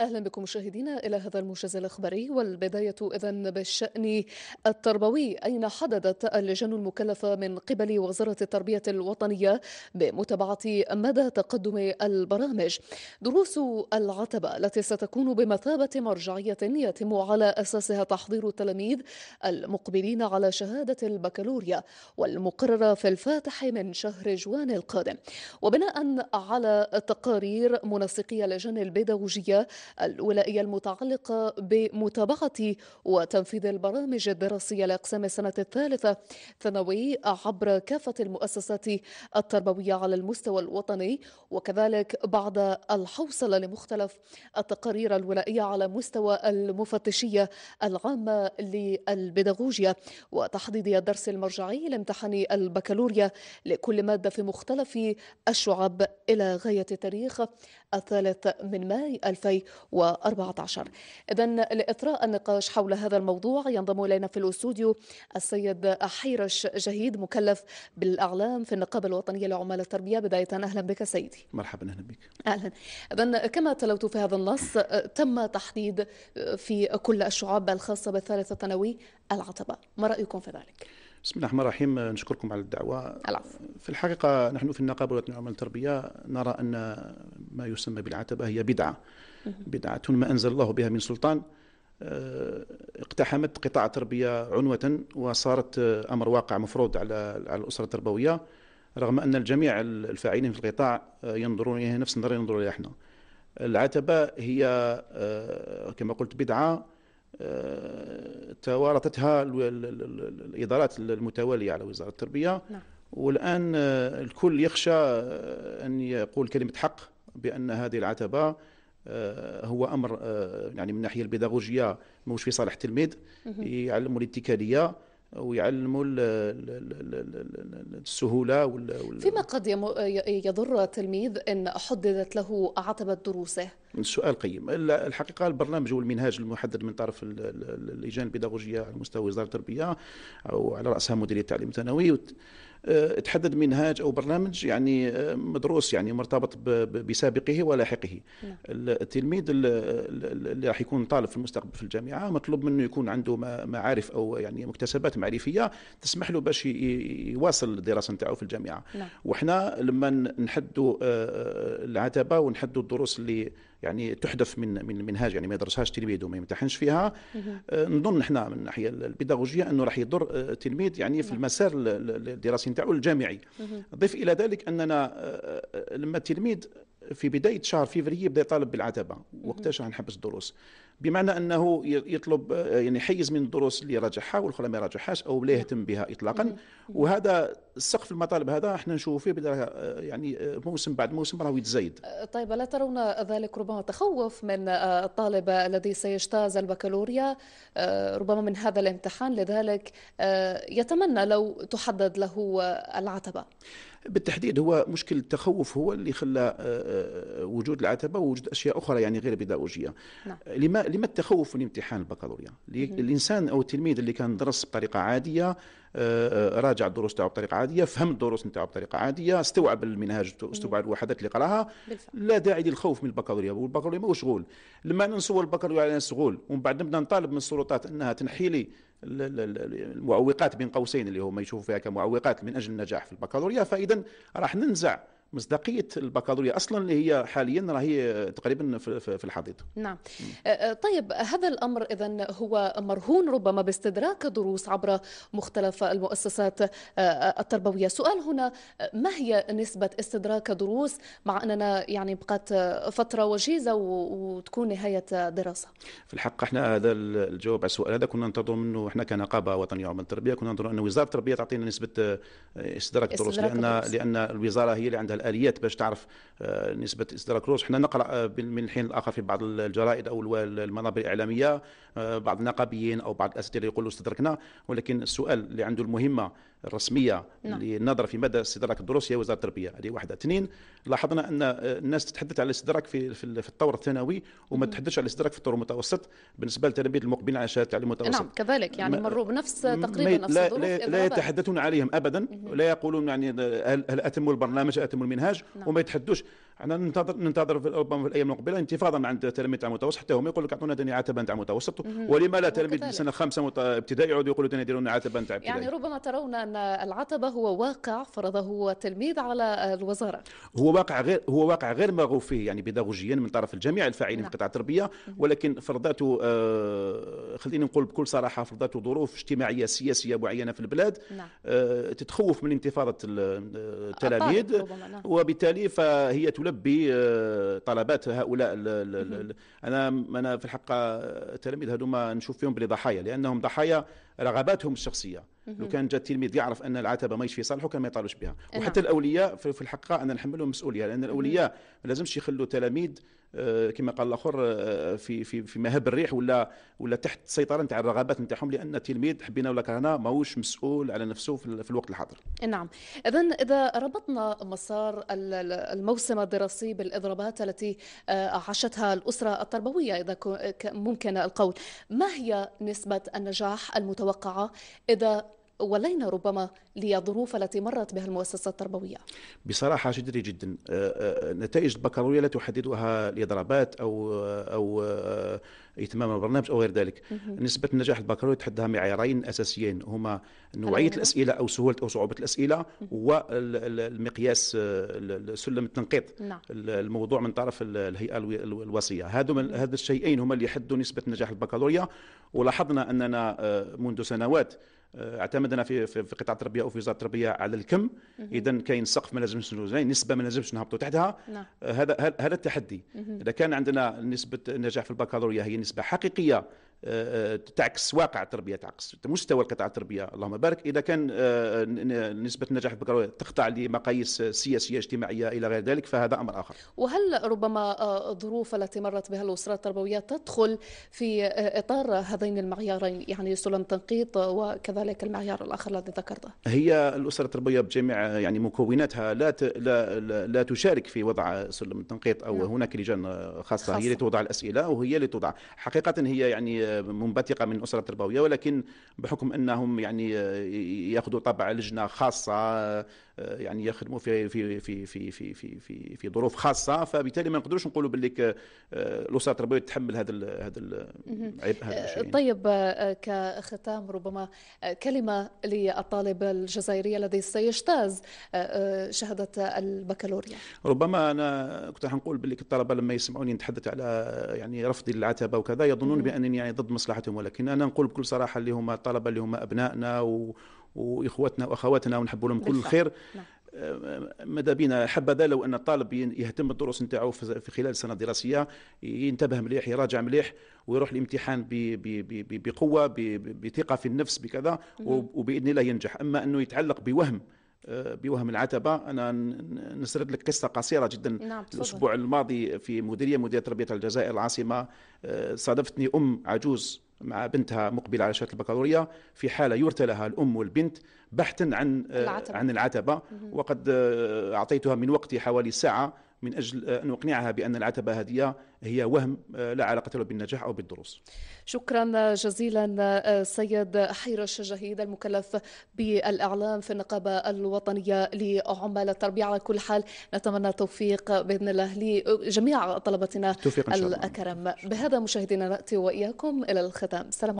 أهلا بكم مشاهدينا إلى هذا الموجز الإخباري والبداية إذا بالشأن التربوي أين حددت اللجان المكلفة من قبل وزارة التربية الوطنية بمتابعة مدى تقدم البرامج دروس العتبة التي ستكون بمثابة مرجعية يتم على أساسها تحضير التلاميذ المقبلين على شهادة البكالوريا والمقررة في الفاتح من شهر جوان القادم وبناء على تقارير منسقي اللجان البيداغوجية الولائية المتعلقة بمتابعة وتنفيذ البرامج الدراسية لأقسام السنة الثالثة ثانوي عبر كافة المؤسسات التربوية على المستوى الوطني وكذلك بعد الحوصلة لمختلف التقارير الولائية على مستوى المفتشية العامة للبيداغوجيا وتحديد الدرس المرجعي لامتحان البكالوريا لكل مادة في مختلف الشعب إلى غاية تاريخ الثالث من ماي 2000 2014 إذا لإطراء النقاش حول هذا الموضوع ينضم إلينا في الأستوديو السيد حيرش جهيد مكلف بالأعلام في النقابة الوطنية لعمال التربية بداية أهلا بك سيدي مرحبا أهلا بك أهلا إذا كما تلوت في هذا النص تم تحديد في كل الشعاب الخاصة بالثالث الثانوي العتبة ما رأيكم في ذلك؟ بسم الله الرحمن الرحيم نشكركم على الدعوة العفو. في الحقيقة نحن في النقابة الوطنية لعمل التربية نرى أن ما يسمى بالعتبة هي بدعة بدعة ما أنزل الله بها من سلطان آه، اقتحمت قطاع التربية عنوة وصارت آه، أمر واقع مفروض على الأسرة التربوية رغم أن الجميع الفاعلين في القطاع آه، ينظرون إليها نفس النظرة ينظرون إليها إحنا العتبة هي كما قلت بدعة توارثتها الإدارات المتوالية على وزارة التربية نعم. والآن الكل يخشى أن يقول كلمة حق بأن هذه العتبة آه، هو امر آه، يعني من الناحيه البيداغوجيه مش في صالح التلميذ يعلموا الاتكاليه ويعلموا السهوله وال فيما قد يضر التلميذ ان حددت له عتبه دروسه؟ سؤال قيم الحقيقه البرنامج والمنهاج المحدد من طرف اللجان البيداغوجيه على مستوى وزاره التربيه وعلى راسها مديريه التعليم الثانوي آه، تحدد منهاج او برنامج يعني آه، مدروس يعني مرتبط بسابقه ولاحقه نعم. التلميذ اللي راح يكون طالب في المستقبل في الجامعه مطلوب منه يكون عنده معارف او يعني مكتسبات معرفيه تسمح له باش يواصل الدراسه نتاعو في الجامعه نعم. وحنا لما نحدوا آه، العتبه ونحدوا الدروس اللي يعني تحدث من من منهاج يعني ما يدرسهاش تلميذ وما يمتحنش فيها آه، نظن احنا من الناحيه البيداغوجيه انه راح يضر التلميذ آه، يعني في نعم. المسار الدراسي نتاعو الجامعي ضف الى ذلك اننا آه، لما التلميذ في بدايه شهر فيفري يبدا يطالب بالعتبه وقتاش راح نحبس الدروس بمعنى انه يطلب آه، يعني حيز من الدروس اللي راجعها والاخرى ما يراجعهاش او لا يهتم بها اطلاقا وهذا سقف المطالب هذا احنا نشوفه فيه آه، يعني آه، موسم بعد موسم راه يتزايد طيب لا ترون ذلك ربما تخوف من الطالب الذي سيجتاز البكالوريا ربما من هذا الامتحان لذلك يتمنى لو تحدد له العتبه بالتحديد هو مشكل التخوف هو اللي خلى وجود العتبه ووجود اشياء اخرى يعني غير بيداغوجيه نعم. لما لما التخوف من امتحان البكالوريا الانسان او التلميذ اللي كان درس بطريقه عاديه آه، آه، راجع الدروس تاعو بطريقه عاديه فهم الدروس نتاعو بطريقه عاديه استوعب المنهج استوعب الوحدات اللي قراها لا داعي للخوف من البكالوريا والبكالوريا ماهوش شغل لما نصور البكالوريا على شغل ومن بعد نبدا نطالب من السلطات انها تنحي لي المعوقات بين قوسين اللي هما يشوفوا فيها كمعوقات من اجل النجاح في البكالوريا فاذا راح ننزع مصداقيه البكالوريا اصلا اللي هي حاليا راهي تقريبا في الحضيض نعم أه، أه، طيب هذا الامر اذا هو مرهون ربما باستدراك دروس عبر مختلف المؤسسات أه، التربويه سؤال هنا ما هي نسبه استدراك دروس مع اننا يعني بقات فتره وجيزه وتكون نهايه دراسه في الحق احنا هذا الجواب على السؤال هذا كنا ننتظر منه احنا كنقابه وطنيه عمل التربيه كنا ننتظر ان وزاره التربيه تعطينا نسبه استدراك, استدراك دروس لان دروس. لان الوزاره هي اللي عندها الاليات باش تعرف آه، نسبه اصدار الرز حنا نقرا آه، من حين الاخر في بعض الجرائد او المنابر الاعلاميه آه، بعض النقابيين او بعض الاساتذه يقولوا استدركنا ولكن السؤال اللي عنده المهمه الرسميه نعم. للنظره في مدى استدراك الدروس هي وزاره التربيه هذه واحده اثنين لاحظنا ان الناس تتحدث على الاستدراك في في الطور الثانوي وما تتحدثش على الاستدراك في الطور المتوسط بالنسبه للتلاميذ المقبلين على شهاده التعليم المتوسط نعم كذلك يعني مروا بنفس تقريبا نفس لا, لا, لا يتحدثون عليهم ابدا ولا يقولون يعني هل اتموا البرنامج اتموا المنهاج نعم. وما يتحدوش احنا ننتظر ننتظر ربما في الايام المقبله انتفاضا عند تلاميذ تاع المتوسط حتى هم يقول لك اعطونا دنيا عتبه تاع متوسط ولما لا تلاميذ سنه خمسه مت... ابتدائي يعودوا يقولوا دنيا ديروا لنا عتبه تاع ابتدائي يعني ربما ترون ان العتبه هو واقع فرضه التلميذ على الوزاره هو واقع غير هو واقع غير مرغوب فيه يعني بيداغوجيا من طرف الجميع الفاعلين نعم. في قطاع التربيه ولكن فرضته آه خليني نقول بكل صراحه فرضته ظروف اجتماعيه سياسيه معينه في البلاد نعم. آه تتخوف من انتفاضه آه، التلاميذ نعم. وبالتالي فهي تلم تلبي طلبات هؤلاء ال ال الـ انا انا في الحقيقه التلاميذ هذوما نشوف فيهم بلي ضحايا لانهم ضحايا رغباتهم الشخصيه لو كان جا التلميذ يعرف ان العتبه ماهيش في صالحه كان ما يطالوش بها نعم. وحتى الاولياء في الحقيقه انا نحملهم مسؤوليه لان الاولياء ما لازمش يخلوا تلاميذ آه، كما قال الاخر آه، في في في مهب الريح ولا ولا تحت السيطره نتاع الرغبات نتاعهم لان التلميذ حبينا ولا كرهنا ماهوش مسؤول على نفسه في الوقت الحاضر. نعم، اذا اذا ربطنا مسار الموسم الدراسي بالاضرابات التي آه، عاشتها الاسره التربويه اذا ممكن القول، ما هي نسبه النجاح المتوقعه اذا ولينا ربما للظروف التي مرت بها المؤسسة التربوية بصراحة جدري جدا آه، آه، نتائج البكالوريا لا تحددها الإضرابات أو أو آه، إتمام البرنامج أو غير ذلك نسبة نجاح البكالوريا تحدها معيارين أساسيين هما نوعية الأسئلة أو سهولة أو صعوبة الأسئلة والمقياس سلم التنقيط نعم. الموضوع من طرف الهيئة الوصية هذا هذا الشيئين هما اللي يحدوا نسبة نجاح البكالوريا ولاحظنا أننا منذ سنوات آه، اعتمدنا في في قطاع التربيه او في وزاره التربيه على الكم اذا كاين سقف ما لازمش يعني نسبه ما لازمش نهبطوا تحتها نعم. آه، هذا هذا التحدي اذا كان عندنا نسبه النجاح في البكالوريا هي نسبه حقيقيه تعكس واقع التربيه تعكس مستوى القطاع التربيه اللهم بارك اذا كان آه، آه، نسبه النجاح بكروي تخضع لمقاييس سياسيه اجتماعيه الى غير ذلك فهذا امر اخر. وهل ربما آه، الظروف التي مرت بها الاسرات التربويه تدخل في اطار هذين المعيارين يعني سلم تنقيط وكذلك المعيار الاخر الذي ذكرته؟ هي الاسره التربويه بجميع يعني مكوناتها لا لا, لا تشارك في وضع سلم التنقيط او نعم. هناك لجان خاصه, خاصة. هي اللي توضع الاسئله وهي اللي توضع حقيقه هي يعني منبثقه من اسره تربويه ولكن بحكم انهم يعني آه، ياخذوا طبع لجنه خاصه آه، آه، يعني يخدموا في في في في في في في, في ظروف خاصه فبالتالي ما نقدروش نقولوا باللي الاسره التربويه تحمل هذا هذا العبء هذا آه، الشيء طيب آه، كختام ربما كلمه للطالب الجزائري الذي سيجتاز شهاده البكالوريا ربما انا كنت نقول باللي الطلبه لما يسمعوني نتحدث على يعني رفضي للعتبه وكذا يظنون بانني يعني ضد مصلحتهم ولكن انا نقول بكل صراحه اللي هما الطلبه اللي هما ابنائنا و واخواتنا واخواتنا ونحب لهم كل الخير نعم. آه، ماذا بينا حبذا لو ان الطالب يهتم بالدروس نتاعو في خلال السنه الدراسيه ينتبه مليح يراجع مليح ويروح الامتحان بقوه بثقه في النفس بكذا نعم. وباذن الله ينجح اما انه يتعلق بوهم آه، بوهم العتبة أنا نسرد لك قصة قصيرة جدا نعم الأسبوع الماضي في مديرية مديرية تربية الجزائر العاصمة آه، صادفتني أم عجوز مع بنتها مقبله على شهاده البكالوريا في حاله يرثى لها الام والبنت بحثا عن العتبة. عن العتبه وقد آه، اعطيتها من وقتي حوالي ساعه من أجل أن أقنعها بأن العتبة هذه هي وهم آه، لا علاقة له بالنجاح أو بالدروس شكرا جزيلا آه، سيد حيرش جهيد المكلف بالإعلام في النقابة الوطنية لعمال التربية على كل حال نتمنى التوفيق بإذن الله لجميع طلبتنا الأكرم بهذا مشاهدينا نأتي وإياكم إلى الختام سلام